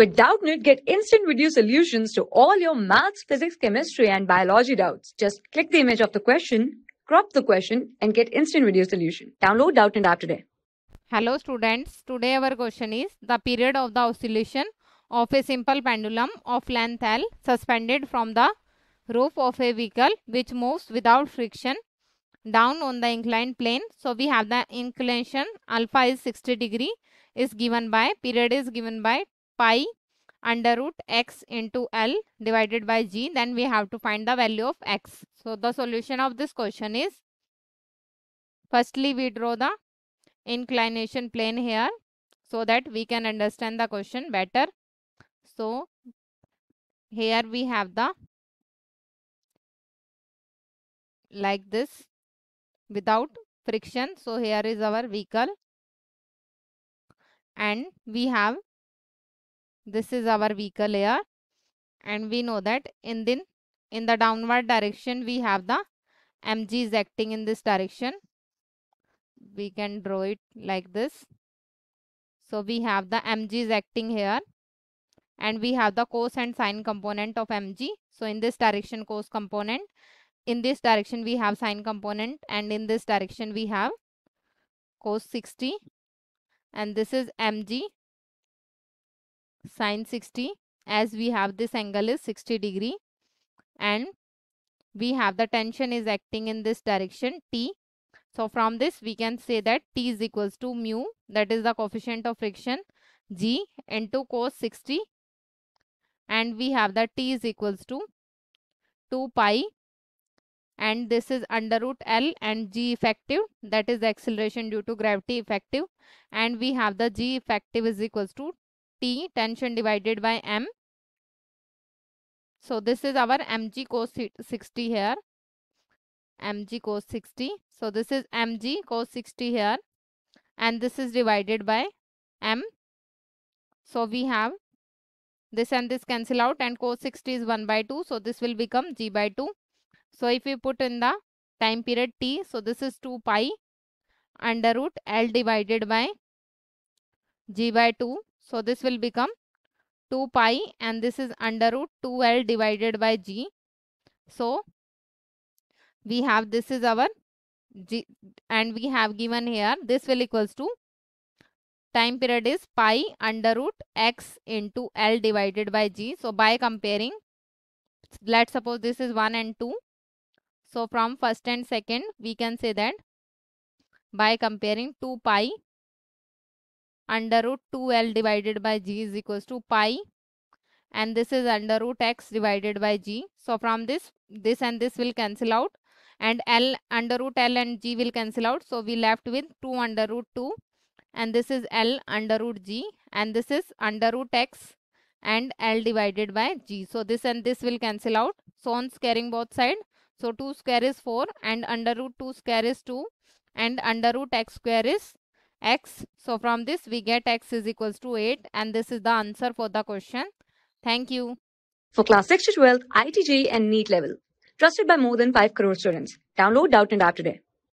With Doubtnit, get instant video solutions to all your maths, physics, chemistry, and biology doubts. Just click the image of the question, crop the question, and get instant video solution. Download Doubtnit app today. Hello students, today our question is the period of the oscillation of a simple pendulum of length L suspended from the roof of a vehicle which moves without friction down on the inclined plane. So we have the inclination alpha is 60 degree is given by period is given by pi under root x into L divided by g. Then we have to find the value of x. So the solution of this question is, firstly we draw the inclination plane here so that we can understand the question better. So here we have the like this without friction. So here is our vehicle and we have this is our weaker layer and we know that in the, in the downward direction we have the mg is acting in this direction. We can draw it like this. So we have the mg is acting here and we have the cos and sine component of mg. So in this direction cos component, in this direction we have sine component and in this direction we have cos 60 and this is mg sine 60 as we have this angle is 60 degree and we have the tension is acting in this direction T. So from this we can say that T is equals to mu that is the coefficient of friction G into cos 60 and we have that T is equals to 2 pi and this is under root L and G effective that is acceleration due to gravity effective and we have the G effective is equals to T tension divided by M. So this is our mg cos 60 here. mg cos 60. So this is mg cos 60 here. And this is divided by m. So we have this and this cancel out and cos 60 is 1 by 2. So this will become g by 2. So if we put in the time period t. So this is 2 pi under root L divided by g by 2 so this will become 2 pi and this is under root 2L divided by G. So we have this is our G and we have given here this will equals to time period is pi under root x into L divided by G. So by comparing let's suppose this is 1 and 2. So from first and second we can say that by comparing 2 pi under root 2l divided by g is equals to pi and this is under root x divided by g. So from this, this and this will cancel out and L under root L and G will cancel out. So we left with 2 under root 2 and this is L under root G and this is under root X and L divided by G. So this and this will cancel out. So on squaring both side. So 2 square is 4 and under root 2 square is 2 and under root X square is x. So from this we get x is equals to 8 and this is the answer for the question. Thank you. For class 6 to 12, ITG and NEET level. Trusted by more than 5 crore students. Download Doubt and App today.